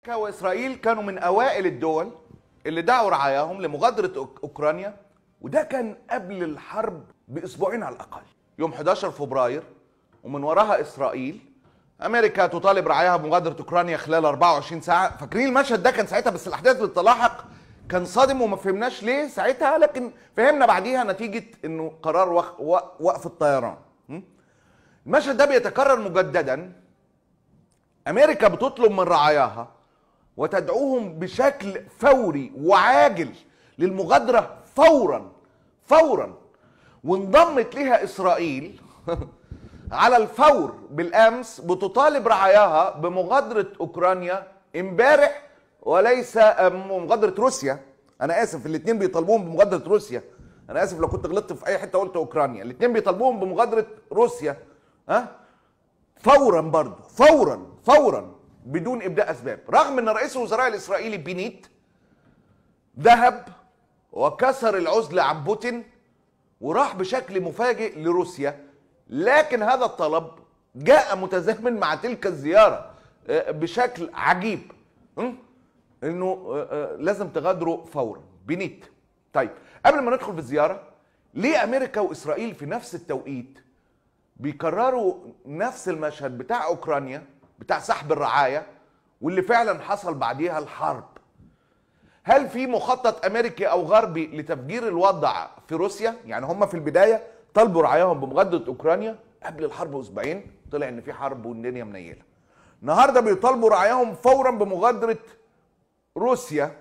امريكا واسرائيل كانوا من اوائل الدول اللي دعوا رعاياهم لمغادره اوكرانيا وده كان قبل الحرب باسبوعين على الاقل يوم 11 فبراير ومن وراها اسرائيل امريكا تطالب رعاياها بمغادره اوكرانيا خلال 24 ساعه فاكرين المشهد ده كان ساعتها بس الاحداث اللي كان صادم وما فهمناش ليه ساعتها لكن فهمنا بعديها نتيجه انه قرار وقف الطيران المشهد ده بيتكرر مجددا امريكا بتطلب من رعاياها وتدعوهم بشكل فوري وعاجل للمغادرة فورا فورا وانضمت لها إسرائيل على الفور بالأمس بتطالب رعاياها بمغادرة أوكرانيا امبارح وليس مغادرة روسيا أنا آسف الاتنين بيطالبوهم بمغادرة روسيا أنا آسف لو كنت غلطت في أي حتة قلت أوكرانيا الاتنين بيطالبوهم بمغادرة روسيا ها فورا برضه فورا فورا بدون ابداء اسباب رغم ان رئيس الوزراء الاسرائيلي بينيت ذهب وكسر العزله عن بوتين وراح بشكل مفاجئ لروسيا لكن هذا الطلب جاء متزامن مع تلك الزياره آه، بشكل عجيب انه آه، آه، لازم تغادروا فورا بنيت طيب قبل ما ندخل في الزياره ليه امريكا واسرائيل في نفس التوقيت بيكرروا نفس المشهد بتاع اوكرانيا بتاع سحب الرعايه واللي فعلا حصل بعديها الحرب هل في مخطط امريكي او غربي لتفجير الوضع في روسيا يعني هم في البدايه طالبوا رعاياهم بمغادره اوكرانيا قبل الحرب باسبوعين طلع ان في حرب والدنيا منيله النهارده بيطالبوا رعاياهم فورا بمغادره روسيا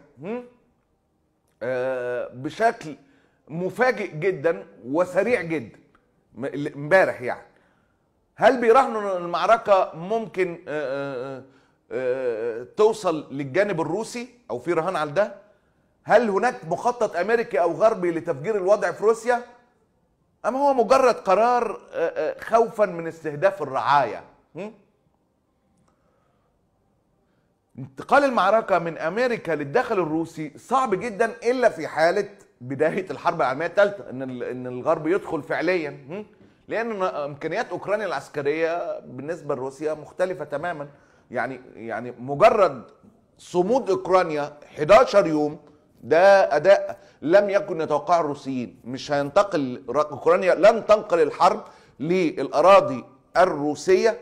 آه بشكل مفاجئ جدا وسريع جدا امبارح يعني هل بيراهنوا ان المعركه ممكن آه، آه، آه، توصل للجانب الروسي او في رهان على ده هل هناك مخطط امريكي او غربي لتفجير الوضع في روسيا ام هو مجرد قرار خوفا من استهداف الرعايه انتقال المعركه من امريكا للداخل الروسي صعب جدا الا في حاله بدايه الحرب العالميه الثالثه ان ان الغرب يدخل فعليا لان امكانيات اوكرانيا العسكريه بالنسبه لروسيا مختلفه تماما يعني يعني مجرد صمود اوكرانيا 11 يوم ده اداء لم يكن يتوقعه الروسيين مش هينتقل اوكرانيا لن تنقل الحرب للاراضي الروسيه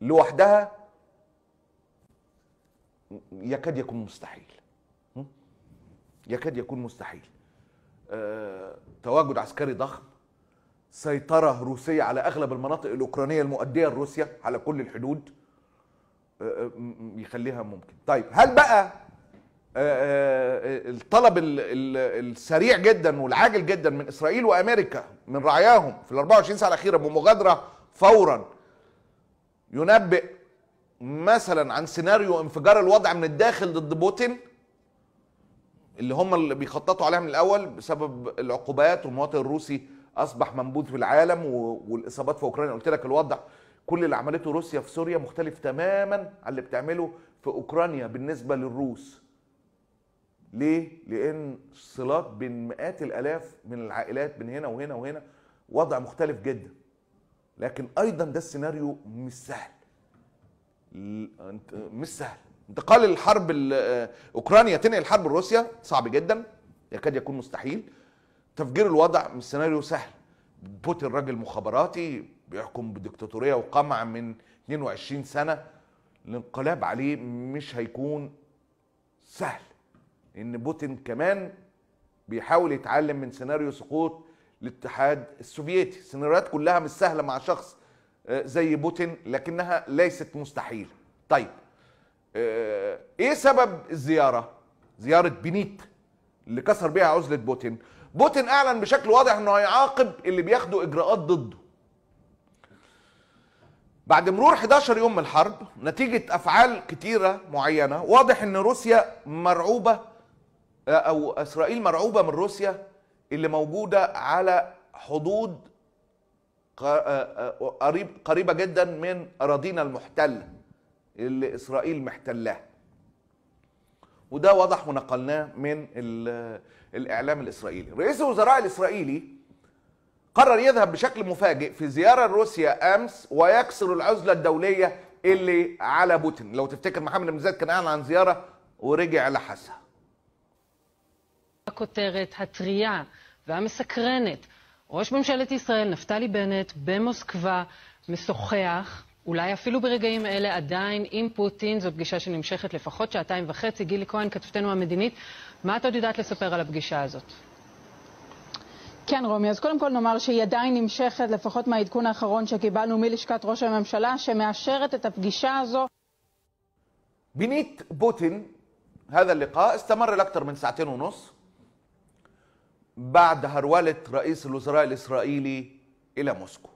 لوحدها يكاد يكون مستحيل يكاد يكون مستحيل أه تواجد عسكري ضخم سيطرة روسية على أغلب المناطق الأوكرانية المؤدية لروسيا على كل الحدود أه، أه، يخليها ممكن طيب هل بقى أه، الطلب السريع جدا والعاجل جدا من إسرائيل وأمريكا من رعاياهم في ال 24 ساعة الأخيرة بمغادرة فورا ينبئ مثلا عن سيناريو انفجار الوضع من الداخل ضد بوتين اللي هم اللي بيخططوا عليها من الاول بسبب العقوبات والمواطن الروسي اصبح منبوذ في العالم والاصابات في اوكرانيا قلت لك الوضع كل اللي عملته روسيا في سوريا مختلف تماما عن اللي بتعمله في اوكرانيا بالنسبه للروس ليه لان الصلات بين مئات الالاف من العائلات بين هنا وهنا وهنا وضع مختلف جدا لكن ايضا ده السيناريو مش سهل مش سهل انتقال الحرب آه، اوكرانيا تنقل الحرب لروسيا صعب جدا يكاد يكون مستحيل تفجير الوضع من سيناريو سهل بوتين راجل مخابراتي بيحكم بديكتاتوريه وقمع من 22 سنه الانقلاب عليه مش هيكون سهل ان بوتين كمان بيحاول يتعلم من سيناريو سقوط الاتحاد السوفيتي السيناريوهات كلها مش سهله مع شخص آه، زي بوتين لكنها ليست مستحيله طيب آه، ايه سبب الزياره زياره بنيت اللي كسر بيها عزله بوتين بوتين اعلن بشكل واضح انه هيعاقب اللي بياخدوا اجراءات ضده بعد مرور 11 يوم من الحرب نتيجة أفعال كتيرة معينة واضح أن روسيا مرعوبة آه، أو إسرائيل مرعوبة من روسيا اللي موجودة على حدود آه، آه، قريب قريبة جدا من أراضينا المحتلة اللي إسرائيل محتلاها وده واضح ونقلناه من الاعلام الاسرائيلي رئيس الوزراء الاسرائيلي قرر يذهب بشكل مفاجئ في زياره لروسيا امس ويكسر العزله الدوليه اللي على بوتين لو تفتكر محمد بن كان اعلن عن زياره ورجع لحسها הכותרת, הטרייה והמסקרנת. ראש ממשלת ישראל נפתלי בנט במוסקבה משוחח אולי אפילו ברגעים אלה עדיין עם פוטין, זו פגישה שנמשכת לפחות שעתיים וחצי. גילי כהן, כתבתנו המדינית, מה את עוד יודעת לספר על הפגישה הזאת? כן, רומי, אז קודם כל נאמר שהיא עדיין נמשכת, לפחות מהעדכון האחרון שקיבלנו מלשכת ראש הממשלה, שמאשרת את הפגישה הזו. בנית פוטין, הדה بوتين هذا اللقاء استمر لأكثر من בעד ونص ראיס אל-עוזרא אל-ישראלי אל موسكو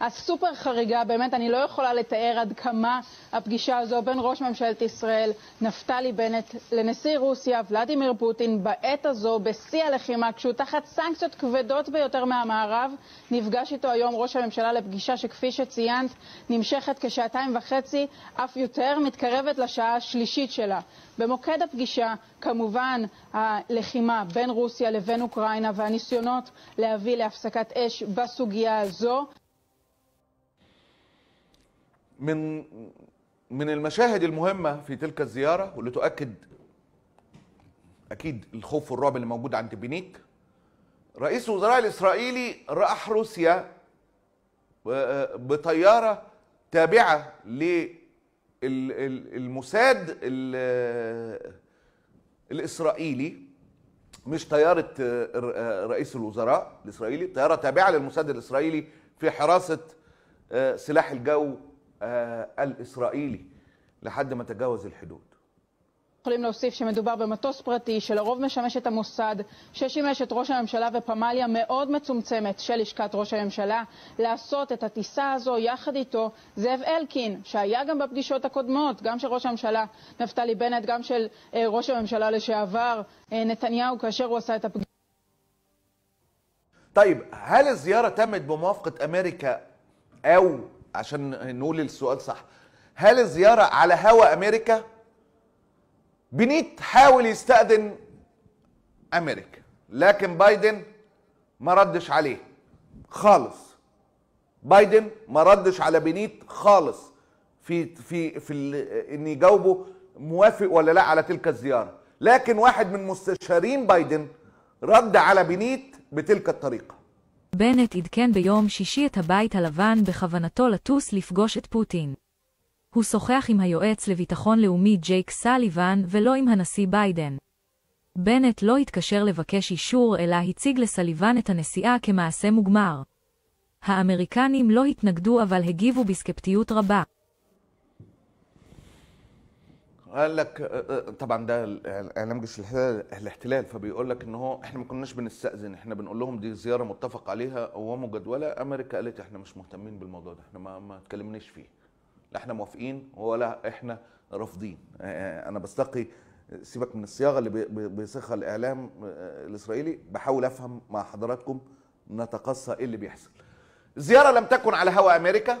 הסופר חריגה, באמת אני לא יכולה לתאר עד כמה הפגישה הזו בין ראש ממשלת ישראל נפתלי בנט לנשיא רוסיה ולדימיר פוטין בעת הזו בשיא הלחימה כשהוא תחת סנקציות כבדות ביותר מהמערב נפגש איתו היום ראש הממשלה לפגישה שכפי שציינת נמשכת כשעתיים וחצי אף יותר מתקרבת לשעה השלישית שלה. במוקד הפגישה כמובן הלחימה בין רוסיה לבין אוקראינה והניסיונות להביא להפסקת אש בסוגיה הזו من من المشاهد المهمه في تلك الزياره واللي تؤكد اكيد الخوف والرعب اللي موجود عند بينيك رئيس الوزراء الاسرائيلي راح روسيا آه، آه، بطياره تابعه للموساد الاسرائيلي مش طياره آه، رئيس الوزراء الاسرائيلي طياره تابعه للموساد الاسرائيلي في حراسه سلاح الجو الإسرائيلي لحد ما تجاوز الحدود יכולים להוסיף שמדובר במטוס פרטי שלרוב משמש את המוסד, ששימש את ראש הממשלה ופמליה מאוד מצומצמת של לשכת ראש הממשלה, לעשות את הטיסה הזו יחד איתו זאב אלקין, שהיה גם בפגישות הקודמות, גם של ראש הממשלה נפתלי בנט, גם של אה, ראש הממשלה לשעבר אה, נתניהו, כאשר הוא עשה את הפגישה. טייב, هل الزيارة تمت بموافقة أمريكا أو عشان نقول السؤال صح هل الزيارة على هوا أمريكا بنيت حاول يستأذن أمريكا لكن بايدن ما ردش عليه خالص بايدن ما ردش على بنيت خالص في في في ان يجاوبه موافق ولا لا على تلك الزياره لكن واحد من مستشارين بايدن رد على بنيت بتلك الطريقه בנט עדכן ביום שישי את הבית הלבן בכוונתו לטוס לפגוש את פוטין. הוא שוחח עם היועץ לביטחון לאומי ג'ייק סליבן ולא עם הנשיא ביידן. בנט לא התקשר לבקש אישור אלא הציג לסאליבן את הנסיעה כמעשה מוגמר. האמריקנים לא התנגדו אבל הגיבו בסקפטיות רבה. قال لك آه، آه، طبعا ده اعلام جيش الاحتلال فبيقول لك ان هو احنا ما كناش بنستاذن احنا بنقول لهم دي زياره متفق عليها ومجدوله امريكا قالت احنا مش مهتمين بالموضوع ده احنا ما, ما اتكلمناش فيه لا احنا موافقين ولا احنا رافضين آه، انا بستقي سيبك من الصياغه اللي بيصيغها الاعلام الاسرائيلي بحاول افهم مع حضراتكم نتقصى ايه اللي بيحصل الزياره لم تكن على هوا امريكا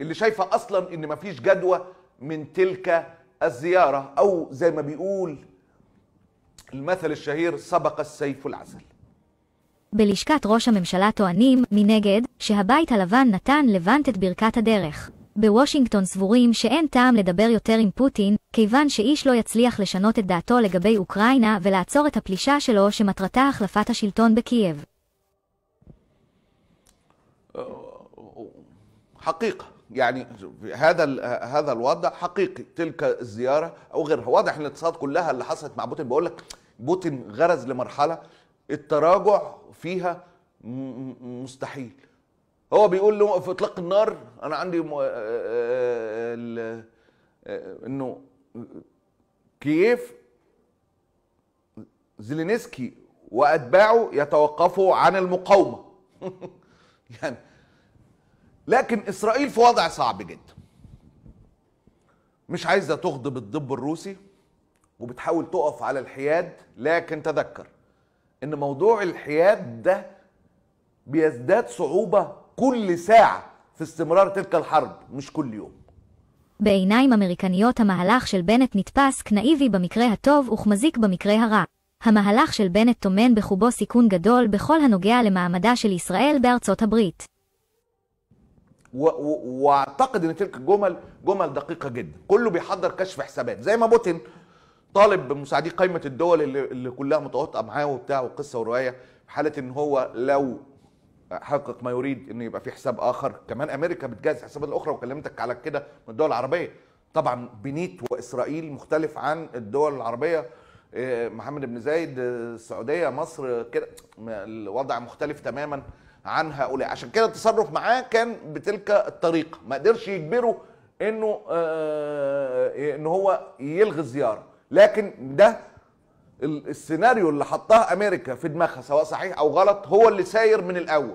اللي شايفه اصلا ان مفيش جدوى من تلك الزيارة أو زي ما بيقول المثل الشهير سبق السيف العسل בלשכת ראש הממשלה טוענים, מנגד, שהבית הלבן נתן לבנט את ברכת הדרך. בוושינגטון סבורים שאין טעם לדבר יותר עם פוטין, כיוון שאיש לא יצליח לשנות את דעתו לגבי אוקראינה ולעצור את הפלישה שלו שמטרתה החלפת השלטון בקייב. אה, حقيقه يعني هذا هذا الوضع حقيقي تلك الزياره او غيرها واضح ان الاتصالات كلها اللي حصلت مع بوتين بقول لك بوتين غرز لمرحله التراجع فيها مستحيل هو بيقول له في اطلاق النار انا عندي آه، آه، آه، ال... انه كييف زيلينسكي واتباعه يتوقفوا عن المقاومه يعني لكن اسرائيل في وضع صعب جدا مش عايزه تغضب الضب الروسي وبتحاول تقف على الحياد لكن تذكر ان موضوع الحياد ده بيزداد صعوبه كل ساعه في استمرار تلك الحرب مش كل يوم بعיניים אמריקניות המהלך של בנט נתפס כנאיבי במקרה הטוב וכמזיק במקרה הרע. המהלך של בנט טומן בחובו סיכון גדול בכל הנוגע למעמדה של ישראל בארצות הברית. واعتقد ان تلك الجمل جمل دقيقه جدا كله بيحضر كشف حسابات زي ما بوتين طالب بمساعدي قائمه الدول اللي, اللي كلها متواطئه معاه وبتاع وقصه وروايه في حاله ان هو لو حقق ما يريد ان يبقى في حساب اخر كمان امريكا بتجهز حسابات اخرى وكلمتك على كده من الدول العربيه طبعا بنيت واسرائيل مختلف عن الدول العربيه آه، محمد بن زايد آه، السعوديه مصر كده الوضع مختلف تماما عن هؤلاء عشان كده التصرف معاه كان بتلك الطريقه ما قدرش يجبره انه آه, آه، ان هو يلغي الزياره لكن ده السيناريو اللي حطاه امريكا في دماغها سواء صحيح او غلط هو اللي ساير من الاول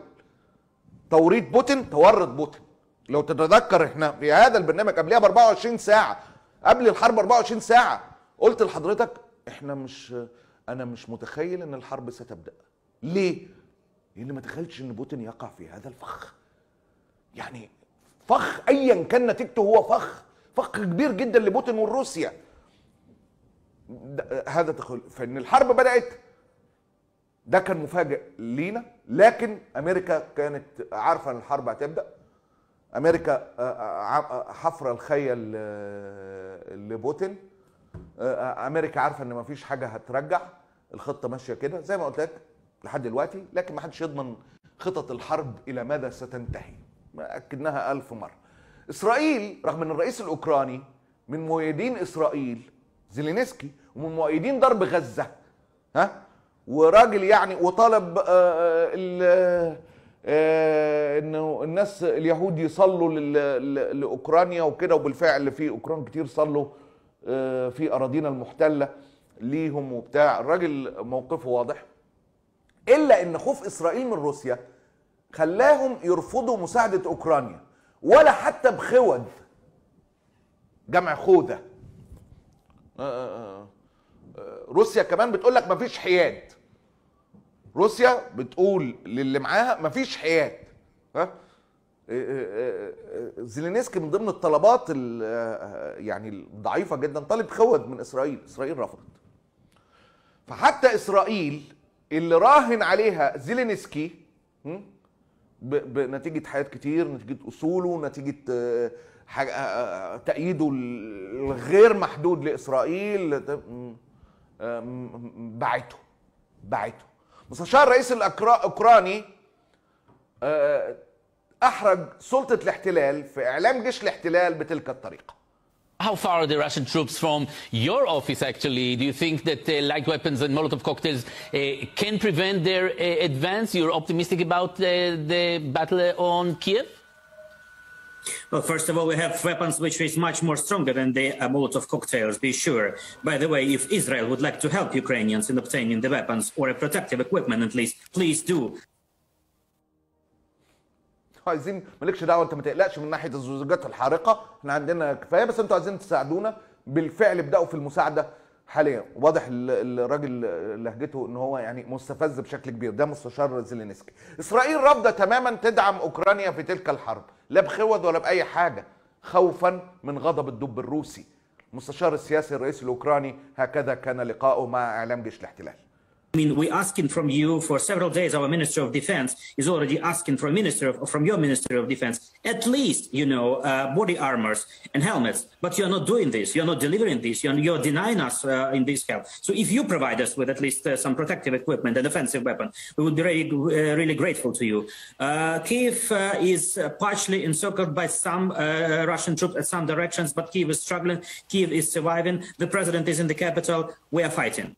توريط بوتين تورط بوتين لو تتذكر احنا في هذا البرنامج قبلها ب 24 ساعه قبل الحرب 24 ساعه قلت لحضرتك احنا مش انا مش متخيل ان الحرب ستبدا ليه إيه اللي ما تخيلتش ان بوتين يقع في هذا الفخ يعني فخ ايا كان نتيجته هو فخ فخ كبير جدا لبوتين والروسيا هذا تخل فان الحرب بدات ده كان مفاجئ لينا لكن امريكا كانت عارفه ان الحرب هتبدا امريكا آه، آه، آه، حفره الخيل لبوتين امريكا عارفه ان مفيش حاجه هترجع الخطه ماشيه كده زي ما قلت لك لحد دلوقتي لكن ما حدش يضمن خطط الحرب الى ماذا ستنتهي ما اكدناها ألف مره اسرائيل رغم ان الرئيس الاوكراني من مؤيدين اسرائيل زيلينسكي ومن مؤيدين ضرب غزه ها وراجل يعني وطالب آه، آه، آه، انه الناس اليهود يصلوا لاوكرانيا وكده وبالفعل في اوكران كتير صلوا في اراضينا المحتله ليهم وبتاع الراجل موقفه واضح الا ان خوف اسرائيل من روسيا خلاهم يرفضوا مساعده اوكرانيا ولا حتى بخود جمع خوده آه، آه، آه، روسيا كمان بتقول لك مفيش حياد روسيا بتقول للي معاها مفيش حياد ها زيلينسكي من ضمن الطلبات يعني الضعيفه جدا طالب خود من اسرائيل اسرائيل رفضت فحتى اسرائيل اللي راهن عليها زيلينسكي بنتيجه حاجات كتير نتيجه اصوله نتيجه آه، آه، آه، تأييده الغير محدود لإسرائيل بعته بعته مستشار الرئيس الأوكراني أحرج سلطة الاحتلال في إعلام جيش الاحتلال بتلك الطريقة How far are the Russian troops from your office, actually? Do you think that uh, light weapons and Molotov cocktails uh, can prevent their uh, advance? You're optimistic about uh, the battle uh, on Kiev? Well, first of all, we have weapons which is much more stronger than the uh, Molotov cocktails, be sure. By the way, if Israel would like to help Ukrainians in obtaining the weapons or a protective equipment, at least, please do. عايزين مالكش دعوه انت ما تقلقش من ناحيه الزجاجات الحارقه احنا عندنا كفايه بس انتوا عايزين تساعدونا بالفعل ابداوا في المساعده حاليا واضح الراجل لهجته ان هو يعني مستفز بشكل كبير ده مستشار زيلينسكي اسرائيل رافضه تماما تدعم اوكرانيا في تلك الحرب لا بخوض ولا باي حاجه خوفا من غضب الدب الروسي المستشار السياسي الرئيسي الاوكراني هكذا كان لقاؤه مع اعلام جيش الاحتلال I mean, we're asking from you for several days. Our Minister of Defense is already asking from Minister of, from your Minister of Defense at least, you know, uh, body armors and helmets. But you're not doing this. You're not delivering this. You're, you're denying us uh, in this help. So if you provide us with at least uh, some protective equipment and offensive weapon, we would be really, uh, really grateful to you. Uh, Kiev uh, is partially encircled by some Russian troops at some directions, but Kiev is struggling. Kiev is surviving. The president is in the capital. We are fighting.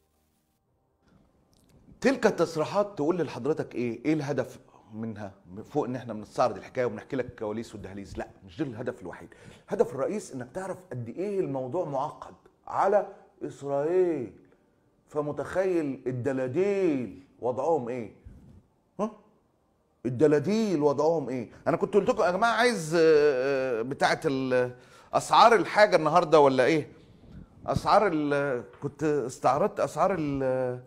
تلك التصريحات تقول لحضرتك ايه ايه الهدف منها فوق ان احنا بنستعرض الحكايه وبنحكي لك الكواليس والدهاليز لا مش ده الهدف الوحيد الهدف الرئيس انك تعرف قد ايه الموضوع معقد على اسرائيل فمتخيل الدلاديل وضعهم ايه ها الدلاديل وضعهم ايه انا كنت قلت لكم يا جماعه عايز آه، آه، بتاعه اسعار الحاجه النهارده ولا ايه اسعار كنت استعرضت اسعار ال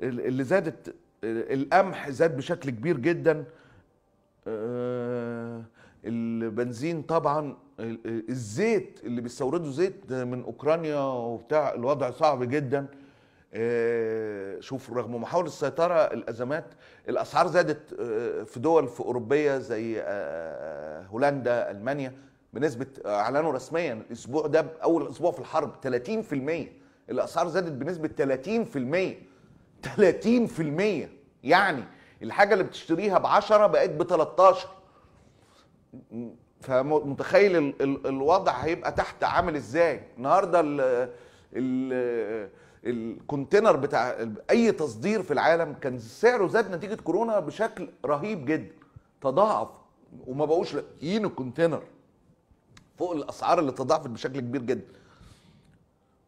اللي زادت القمح زاد بشكل كبير جدا آه، البنزين طبعا الزيت اللي بيستوردوا زيت من اوكرانيا وبتاع الوضع صعب جدا آه، شوف رغم محاولة السيطرة الأزمات الأسعار زادت آه، في دول في أوروبية زي هولندا ألمانيا بنسبة أعلنوا رسميا الأسبوع ده أول أسبوع في الحرب 30% الأسعار زادت بنسبة 30% 30% يعني الحاجه اللي بتشتريها ب 10 بقت ب 13 فمتخيل الوضع هيبقى تحت عامل ازاي النهارده ال ال الكونتينر بتاع اي تصدير في العالم كان سعره زاد نتيجه كورونا بشكل رهيب جدا تضاعف وما بقوش لاقيين الكونتينر فوق الاسعار اللي تضاعفت بشكل كبير جدا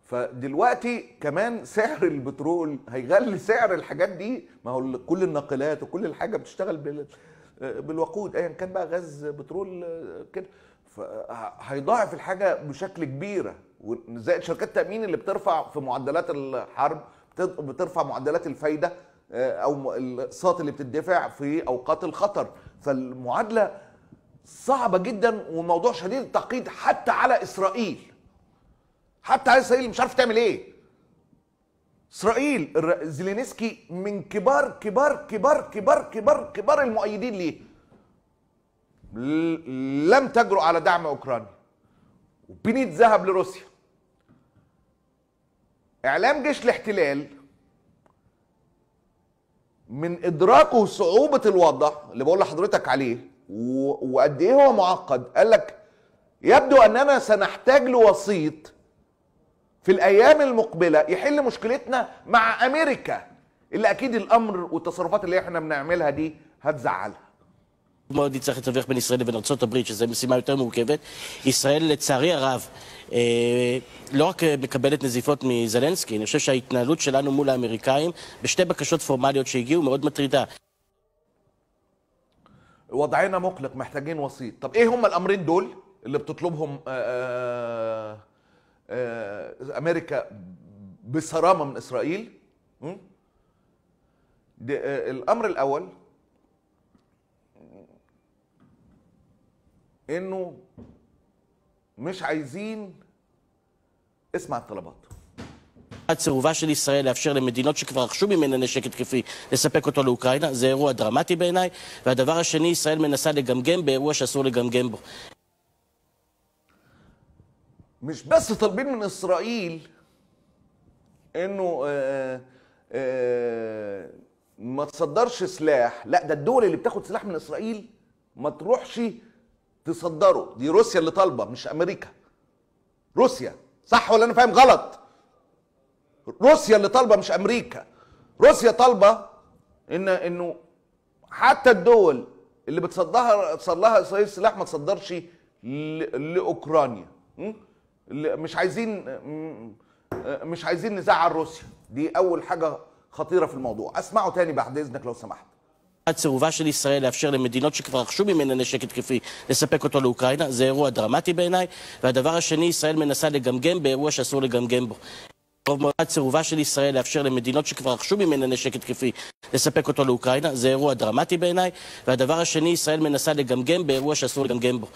فدلوقتي كمان سعر البترول هيغلي سعر الحاجات دي ما هو كل الناقلات وكل الحاجه بتشتغل بالوقود ايا كان بقى غاز بترول كده فهيضاعف الحاجه بشكل كبيره زائد شركات التامين اللي بترفع في معدلات الحرب بترفع معدلات الفايده آه، او الاقساط اللي بتدفع في اوقات الخطر فالمعادله صعبه جدا وموضوع شديد التعقيد حتى على اسرائيل حتى اسرائيل مش عارف تعمل ايه اسرائيل زيلينسكي من كبار كبار كبار كبار كبار كبار المؤيدين ليه لم تجرؤ على دعم اوكرانيا وبنيت ذهب لروسيا اعلام جيش الاحتلال من ادراكه صعوبه الوضع اللي بقول لحضرتك عليه وقد ايه هو معقد قال لك يبدو اننا سنحتاج لوسيط في الايام المقبله يحل مشكلتنا مع امريكا اللي اكيد الامر والتصرفات اللي احنا بنعملها دي هتزعلها מאוד נצטרך לתווך בין ישראל לבין ארצות הברית, שזו משימה יותר מורכבת. ישראל, לצערי הרב, אה, לא רק מקבלת נזיפות מזלנסקי, אני חושב שההתנהלות שלנו מול האמריקאים, בשתי בקשות פורמליות שהגיעו, מאוד מטרידה. وضعنا مقلق محتاجين وسيط طب ايه هم الامرين دول اللي بتطلبهم آآ آآ امريكا بصرامه من اسرائيل ده الامر الاول انه مش عايزين اسمع الطلبات עד סירובה של ישראל לאפשר למדינות שכבר רכשו ממנה נשק התקפי לספק אותו לאוקראינה זה אירוע דרמטי בעיניי והדבר השני ישראל מנסה לגמגם באירוע שאסור לגמגם בו مش بس طالبين من اسرائيل انه آه، آه، آه، ما تصدرش سلاح لا ده الدول اللي بتاخد سلاح من اسرائيل ما تروحش تصدره دي روسيا اللي طالبه مش امريكا روسيا صح ولا انا فاهم غلط روسيا اللي طالبه مش امريكا روسيا طالبه ان انه حتى الدول اللي بتصدرها تصدر لها اسرائيل سلاح ما تصدرش لاوكرانيا مش عايزين مش عايزين نزعل روسيا دي اول حاجه خطيره في الموضوع اسمعه تاني بعد اذنك لو سمحت עד סירובה של ישראל לאפשר למדינות שכבר רכשו ממנה נשק התקפי לספק אותו לאוקראינה, זה אירוע דרמטי בעיניי. והדבר השני, ישראל מנסה לגמגם באירוע שאסור לגמגם בו. רוב מאוד סירובה של ישראל לאפשר למדינות שכבר רכשו ממנה נשק התקפי לספק אותו לאוקראינה, זה אירוע דרמטי בעיניי. והדבר השני, ישראל מנסה לגמגם באירוע שאסור לגמגם בו.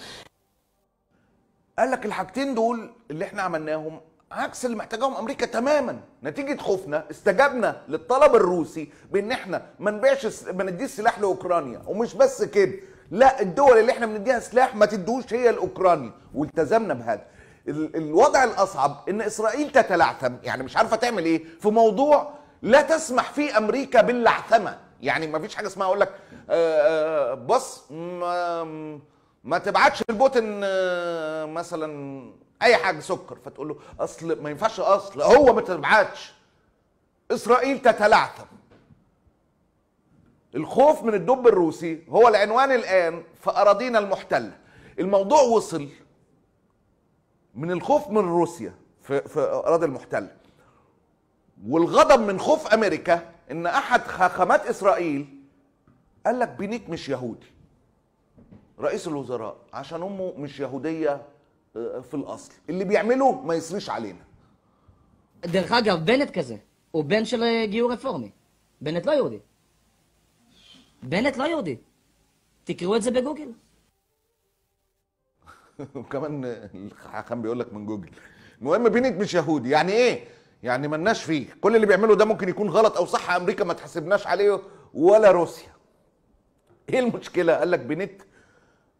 قال لك الحاجتين دول اللي احنا عملناهم عكس اللي محتاجاهم امريكا تماما نتيجه خوفنا استجبنا للطلب الروسي بان احنا ما نبيعش ما نديش سلاح لاوكرانيا ومش بس كده لا الدول اللي احنا بنديها سلاح ما تدوش هي لاوكرانيا والتزمنا بهذا الوضع الاصعب ان اسرائيل تتلعثم يعني مش عارفه تعمل ايه في موضوع لا تسمح فيه امريكا باللعثمه يعني ما فيش حاجه اسمها اقول لك آه، آه، بص ما تبعتش البوتن آه، مثلا اي حاجه سكر فتقول له اصل ما ينفعش اصل هو ما تبعتش اسرائيل تتلعثم الخوف من الدب الروسي هو العنوان الان في اراضينا المحتله الموضوع وصل من الخوف من روسيا في, في اراضي المحتله والغضب من خوف امريكا ان احد خاخامات اسرائيل قال لك بنيك مش يهودي رئيس الوزراء عشان امه مش يهوديه آه، في الاصل اللي بيعمله ما يصريش علينا דרך אגב, בנט כזה, הוא בן של גיור רפורמי. בנט לא יהודי. בנט לא יהודי. תקראו את זה בגוגל. הוא כמובן بيقول لك من جوجل المهم بنت مش يهودي يعني ايه يعني מנש فيه كل اللي بيعمله ده ممكن يكون غلط او صح امريكا ما تحاسبناش عليه ولا روسيا ايه المشكله قال لك بنت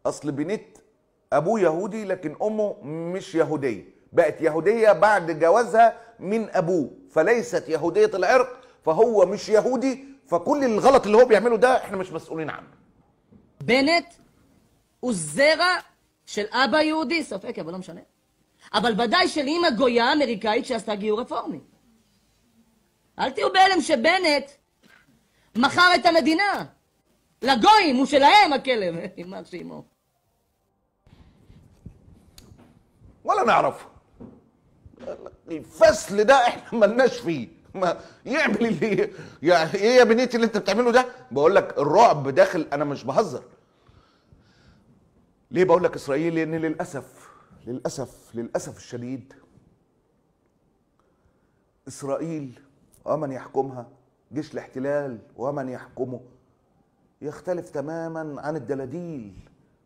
اصل بنت ابوه يهودي لكن امه مش يهوديه بقت يهوديه بعد جوازها من ابوه فليست يهوديه العرق فهو مش يهودي فكل الغلط اللي هو بيعمله ده احنا مش مسؤولين عنه بنت والزرع של אבא יהודי, ספק, אבל לא משנה. אבל ודאי של אימא גויה אמריקאית שעשתה גיור רפורמי. אל תהיו בהלם שבנט מכר את המדינה. לגויים, הוא שלהם הכלב, יימח שימו. ولا نعرفه الفصل يعني ده احنا ملناش فيه ما يعمل اللي يعني ايه يا بنيتي اللي انت بتعمله ده بقول لك الرعب داخل انا مش بهزر ليه بقول لك اسرائيل لان للاسف للاسف للاسف الشديد اسرائيل ومن يحكمها جيش الاحتلال ومن يحكمه يختلف تماما عن الدلاديل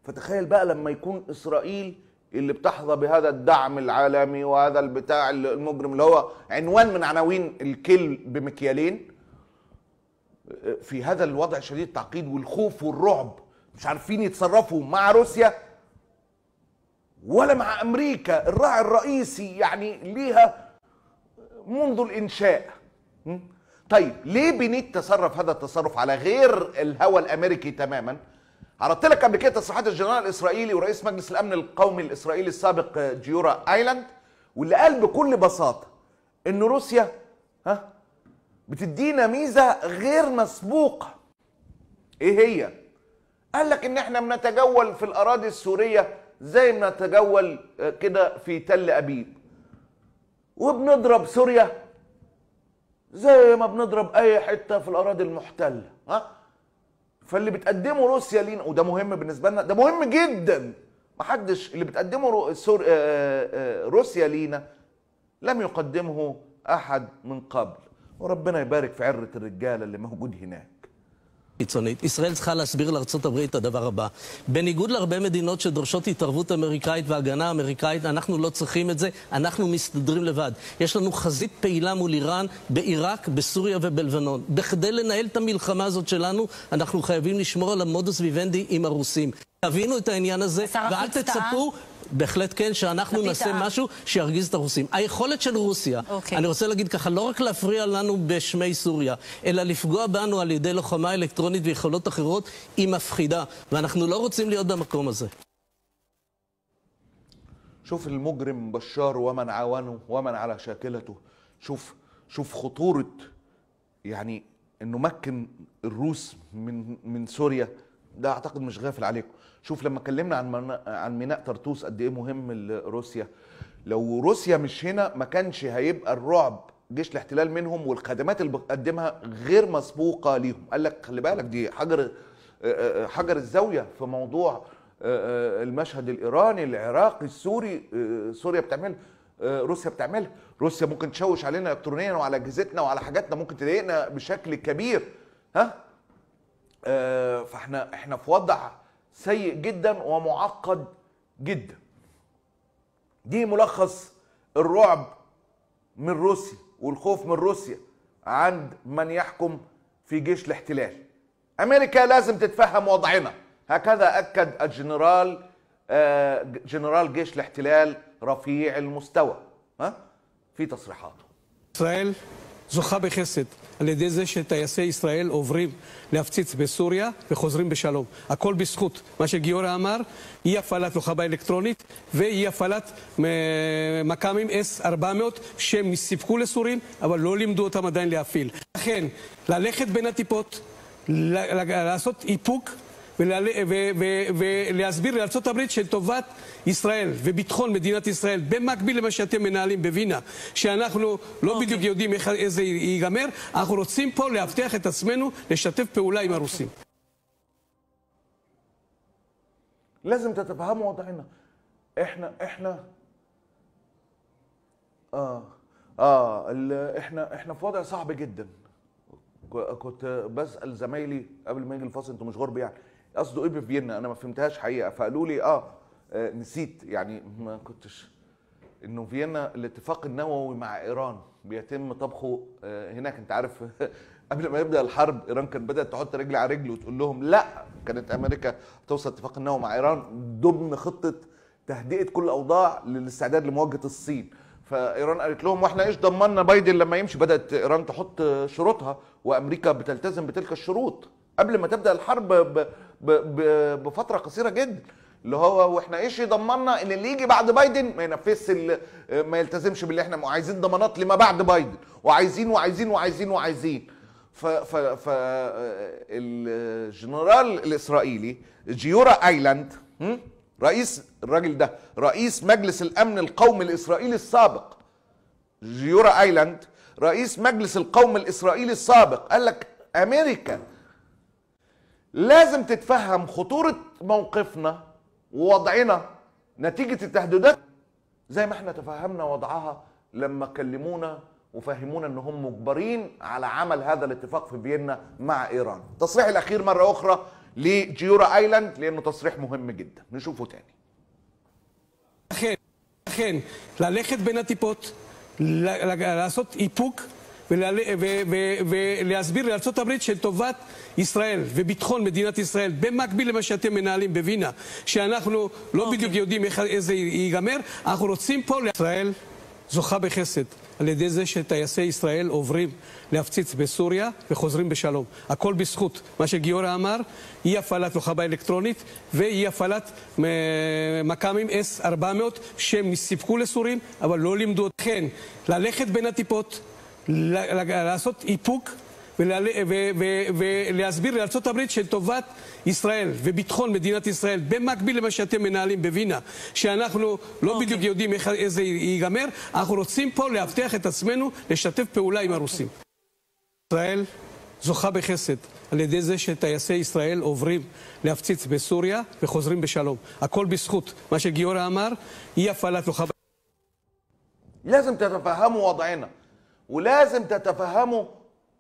فتخيل بقى لما يكون اسرائيل اللي بتحظى بهذا الدعم العالمي وهذا البتاع المجرم اللي هو عنوان من عناوين الكل بمكيالين في هذا الوضع شديد التعقيد والخوف والرعب مش عارفين يتصرفوا مع روسيا ولا مع امريكا الراعي الرئيسي يعني ليها منذ الانشاء طيب ليه بنيت تصرف هذا التصرف على غير الهوى الامريكي تماما عرضت لك قبل كده تصريحات الجنرال الاسرائيلي ورئيس مجلس الامن القومي الاسرائيلي السابق آه، جيورا ايلاند واللي قال بكل بساطه ان روسيا ها بتدينا ميزه غير مسبوقه ايه هي قال لك ان احنا بنتجول في الاراضي السوريه زي ما نتجول آه، كده في تل ابيب وبنضرب سوريا زي ما بنضرب اي حته في الاراضي المحتله ها فاللي بتقدمه روسيا لينا وده مهم بالنسبه لنا ده مهم جدا محدش اللي بتقدمه رو سور آه، آه، آه، روسيا لينا لم يقدمه احد من قبل وربنا يبارك في عره الرجاله اللي موجود هناك קיצונית. ישראל צריכה להסביר לארה"ב את הדבר הבא. בניגוד להרבה מדינות שדורשות התערבות אמריקאית והגנה אמריקאית, אנחנו לא צריכים את זה, אנחנו מסתדרים לבד. יש לנו חזית פעילה מול איראן, בעיראק, בסוריה ובלבנון. בכדי לנהל את המלחמה הזאת שלנו, אנחנו חייבים לשמור על המודוס ויוונדי עם הרוסים. תבינו את העניין הזה, ואל תצפו בהחלט כן, שאנחנו נעשה משהו שירגיז את הרוסים. היכולת של רוסיה, okay. אוקיי. אני רוצה להגיד ככה, לא רק להפריע לנו בשמי סוריה, אלא לפגוע בנו על ידי לוחמה אלקטרונית ויכולות אחרות, היא מפחידה, ואנחנו לא רוצים להיות במקום הזה. شوف المجرم بشار ومن عاونه ومن على شاكلته شوف شوف خطورة يعني انه مكن الروس من من سوريا ده اعتقد مش غافل عليكم شوف لما اتكلمنا عن عن ميناء طرطوس قد ايه مهم لروسيا لو روسيا مش هنا ما كانش هيبقى الرعب جيش الاحتلال منهم والخدمات اللي بتقدمها غير مسبوقه ليهم قال لك خلي بالك دي حجر حجر الزاويه في موضوع المشهد الايراني العراقي السوري سوريا بتعمل روسيا بتعملها روسيا ممكن تشوش علينا الكترونيا وعلى اجهزتنا وعلى حاجاتنا ممكن تضايقنا بشكل كبير ها آه، فاحنا احنا في وضع سيء جدا ومعقد جدا دي ملخص الرعب من روسيا والخوف من روسيا عند من يحكم في جيش الاحتلال امريكا لازم تتفهم وضعنا هكذا اكد الجنرال آه، جنرال جيش الاحتلال رفيع المستوى ها في تصريحاته اسرائيل זוכה בחסד על ידי זה שטייסי ישראל עוברים להפציץ בסוריה וחוזרים בשלום. הכל בזכות מה שגיורא אמר, אי הפעלת לוחמה אלקטרונית ואי הפעלת אה, מכ"מים S-400 שהם סיפקו לסורים, אבל לא לימדו אותם עדיין להפעיל. לכן, ללכת בין הטיפות, לעשות איפוק ולהסביר לארצות הברית שטובת ישראל וביטחון מדינת ישראל, במקביל למה שאתם מנהלים בווינה, שאנחנו לא okay. בדיוק יודעים איך, איזה ייגמר, אנחנו רוצים פה להבטיח את עצמנו לשתף פעולה עם הרוסים. لازم تتفهموا وضعنا احنا احنا اه اه احنا احنا في وضع صعب جدا كنت بسال زمايلي قبل ما يجي الفاصل انتوا مش غرب يعني قصده ايه بفيينا انا ما فهمتهاش حقيقه فقالوا لي اه, آه نسيت يعني ما كنتش انه فيينا الاتفاق النووي مع ايران بيتم طبخه آه هناك انت عارف قبل ما يبدا الحرب ايران كانت بدات تحط رجل على رجل وتقول لهم لا كانت امريكا توصل اتفاق النووي مع ايران ضمن خطه تهدئه كل الاوضاع للاستعداد لمواجهه الصين فايران قالت لهم واحنا ايش ضمننا بايدن لما يمشي بدات ايران تحط شروطها وامريكا بتلتزم بتلك الشروط قبل ما تبدا الحرب ب... ب... ب... بفتره قصيره جدا اللي هو واحنا ايش يضمننا ان اللي يجي بعد بايدن ما ينفذش ما يلتزمش باللي احنا عايزين ضمانات لما بعد بايدن وعايزين وعايزين وعايزين وعايزين ف ف ف الجنرال الاسرائيلي جيورا ايلاند رئيس الراجل ده رئيس مجلس الامن القومي الاسرائيلي السابق جيورا ايلاند رئيس مجلس القوم الاسرائيلي السابق قال لك امريكا لازم تتفهم خطورة موقفنا ووضعنا نتيجة التهديدات زي ما احنا تفهمنا وضعها لما كلمونا وفهمونا ان هم مجبرين على عمل هذا الاتفاق في فيينا مع ايران التصريح الاخير مرة اخرى لجيورا ايلاند لانه تصريح مهم جدا نشوفه تاني لكن ללכת בין הטיפות, לעשות איפוק ולהסביר לארה"ב שטובת ישראל וביטחון מדינת ישראל, במקביל למה שאתם מנהלים בווינה, שאנחנו לא okay. אוקיי. בדיוק יודעים איך, איזה ייגמר, אנחנו רוצים פה, ישראל זוכה בחסד על ידי זה שטייסי ישראל עוברים להפציץ בסוריה וחוזרים בשלום. הכל בזכות מה שגיורא אמר, אי הפעלת לוחמה אלקטרונית ואי הפעלת אה, מכ"מים S-400 שהם סיפקו לסורים, אבל לא לימדו אתכם ללכת בין הטיפות. לעשות איפוק ולהסביר לארה״ב שטובת ישראל וביטחון מדינת ישראל, במקביל למה שאתם מנהלים בווינה, שאנחנו לא okay. אוקיי. בדיוק יודעים איך זה ייגמר, אנחנו רוצים פה להבטיח את עצמנו לשתף פעולה עם הרוסים. Okay. ישראל זוכה בחסד על ידי זה שטייסי ישראל עוברים להפציץ בסוריה וחוזרים בשלום. הכל בזכות מה שגיורא אמר, אי הפעלת לוחמה. ولازم تتفهموا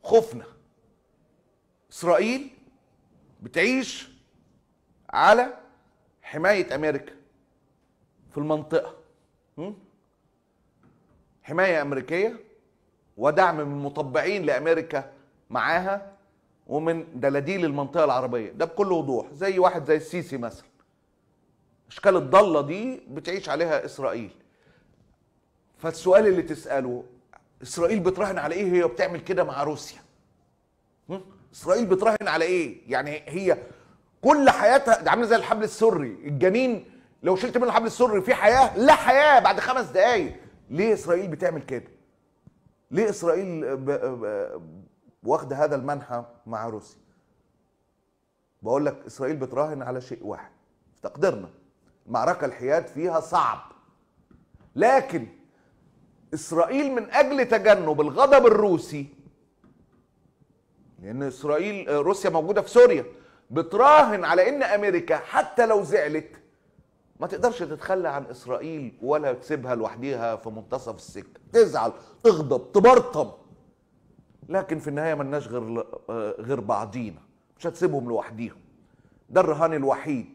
خوفنا اسرائيل بتعيش على حمايه امريكا في المنطقه حمايه امريكيه ودعم من مطبعين لامريكا معاها ومن دلاديل المنطقه العربيه ده بكل وضوح زي واحد زي السيسي مثلا اشكال الضله دي بتعيش عليها اسرائيل فالسؤال اللي تساله اسرائيل بتراهن على ايه هي بتعمل كده مع روسيا اسرائيل بتراهن على ايه يعني هي كل حياتها ده عامله زي الحبل السري الجنين لو شلت منه الحبل السري في حياه لا حياه بعد خمس دقايق ليه اسرائيل بتعمل كده ليه اسرائيل ب... ب... واخده هذا المنحى مع روسيا بقول لك اسرائيل بتراهن على شيء واحد في تقديرنا المعركه الحياد فيها صعب لكن اسرائيل من اجل تجنب الغضب الروسي لان اسرائيل آه، روسيا موجوده في سوريا بتراهن على ان امريكا حتى لو زعلت ما تقدرش تتخلى عن اسرائيل ولا تسيبها لوحديها في منتصف السكه تزعل تغضب تبرطم لكن في النهايه ملناش غير آه، غير بعضينا مش هتسيبهم لوحديهم ده الرهان الوحيد